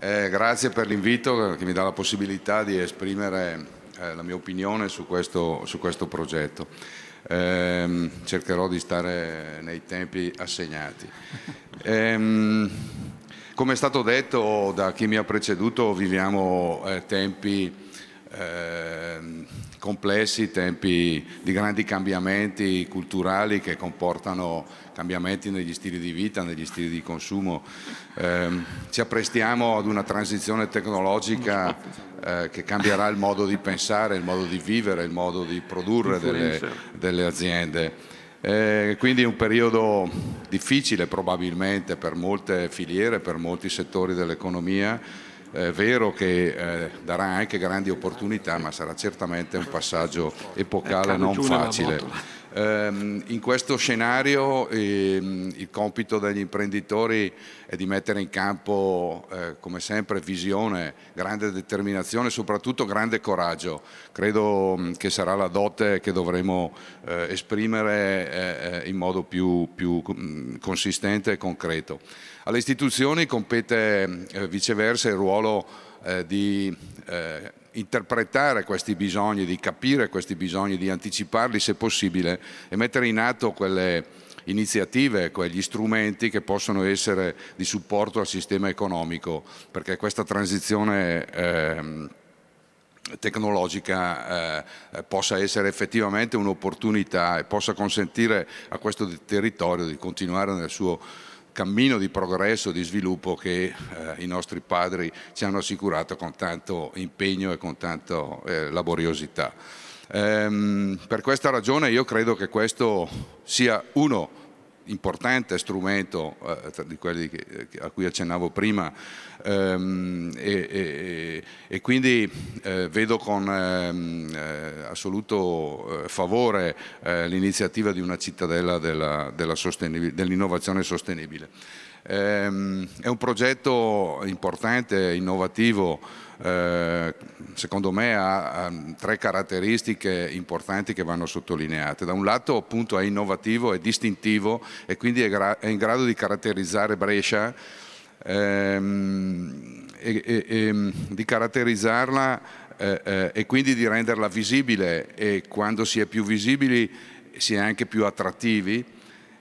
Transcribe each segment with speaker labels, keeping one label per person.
Speaker 1: Eh, grazie per l'invito che mi dà la possibilità di esprimere eh, la mia opinione su questo, su questo progetto. Eh, cercherò di stare nei tempi assegnati. Ehm, come è stato detto da chi mi ha preceduto, viviamo eh, tempi ehm, complessi, tempi di grandi cambiamenti culturali che comportano cambiamenti negli stili di vita, negli stili di consumo. Eh, ci apprestiamo ad una transizione tecnologica eh, che cambierà il modo di pensare, il modo di vivere, il modo di produrre delle, delle aziende. Eh, quindi un periodo difficile probabilmente per molte filiere, per molti settori dell'economia è vero che eh, darà anche grandi opportunità, ma sarà certamente un passaggio epocale non facile. Ehm, in questo scenario ehm, il compito degli imprenditori è di mettere in campo, eh, come sempre, visione, grande determinazione e soprattutto grande coraggio. Credo mm, che sarà la dote che dovremo eh, esprimere eh, in modo più, più mm, consistente e concreto. Alle istituzioni compete mm, viceversa il ruolo di interpretare questi bisogni, di capire questi bisogni, di anticiparli se possibile e mettere in atto quelle iniziative, quegli strumenti che possono essere di supporto al sistema economico, perché questa transizione eh, tecnologica eh, possa essere effettivamente un'opportunità e possa consentire a questo territorio di continuare nel suo cammino di progresso, di sviluppo che eh, i nostri padri ci hanno assicurato con tanto impegno e con tanta eh, laboriosità. Ehm, per questa ragione io credo che questo sia uno importante strumento eh, di quelli eh, che, a cui accennavo prima ehm, e, e, e, quindi eh, vedo con ehm, eh, assoluto eh, favore eh, l'iniziativa di una cittadella dell'innovazione dell sostenibile. Ehm, è un progetto importante, innovativo, eh, secondo me ha, tre caratteristiche importanti che vanno sottolineate. Da un lato appunto è innovativo, è distintivo e quindi è, in grado di caratterizzare Brescia ehm, e, e, e, di caratterizzarla eh, eh, e quindi di renderla visibile e quando si è più visibili si è anche più attrattivi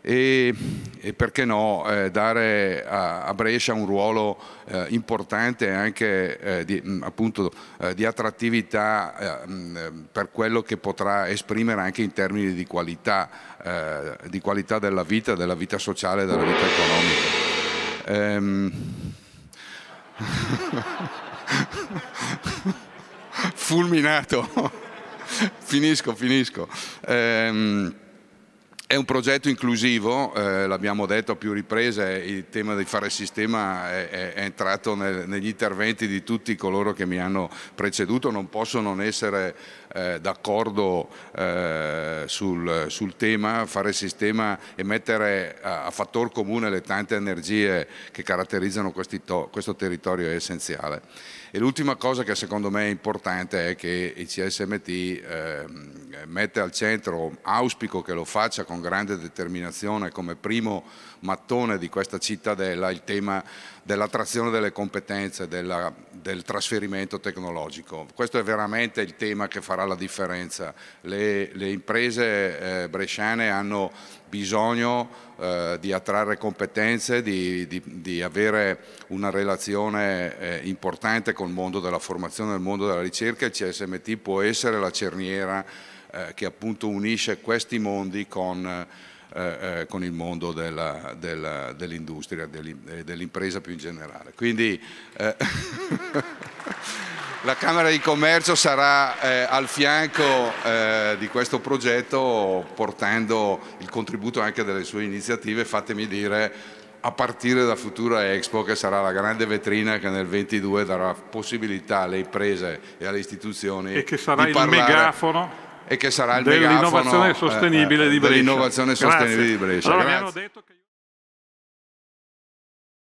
Speaker 1: e, e perché no eh, dare a, a, Brescia un ruolo eh, importante anche eh, di, mh, mm, appunto, eh, di attrattività mh, eh, mm, per quello che potrà esprimere anche in termini di qualità, di qualità della vita, della vita sociale e della vita economica. Ehm... Fulminato. finisco, finisco. Ehm... È un progetto inclusivo, eh, l'abbiamo detto a più riprese, il tema di fare sistema è, è, è entrato nel, negli interventi di tutti coloro che mi hanno preceduto, non posso non essere eh, d'accordo eh, sul, sul, tema, fare sistema e mettere a, a fattor comune le tante energie che caratterizzano to, questo territorio è essenziale. E l'ultima cosa che secondo me è importante è che il CSMT ehm, mette al centro, auspico che lo faccia con grande determinazione come primo mattone di questa cittadella il tema dell'attrazione delle competenze, della, del trasferimento tecnologico. Questo è veramente il tema che farà la differenza. Le, le imprese eh, bresciane hanno bisogno eh, di attrarre competenze, di, di, di avere una relazione eh, importante con il mondo della formazione, il mondo della ricerca, e il CSMT può essere la cerniera eh, che appunto unisce questi mondi con, eh, eh con il mondo dell'industria e eh, dell'impresa più in generale. Quindi la Camera di Commercio sarà al fianco di questo progetto portando il contributo anche delle sue iniziative, fatemi dire a partire da futura Expo che sarà la grande vetrina che nel 22 darà possibilità alle imprese e alle istituzioni e che sarà il megafono e che sarà il megafono dell'innovazione eh, sostenibile, eh, di, Brescia. Dell sostenibile di Brescia. Allora,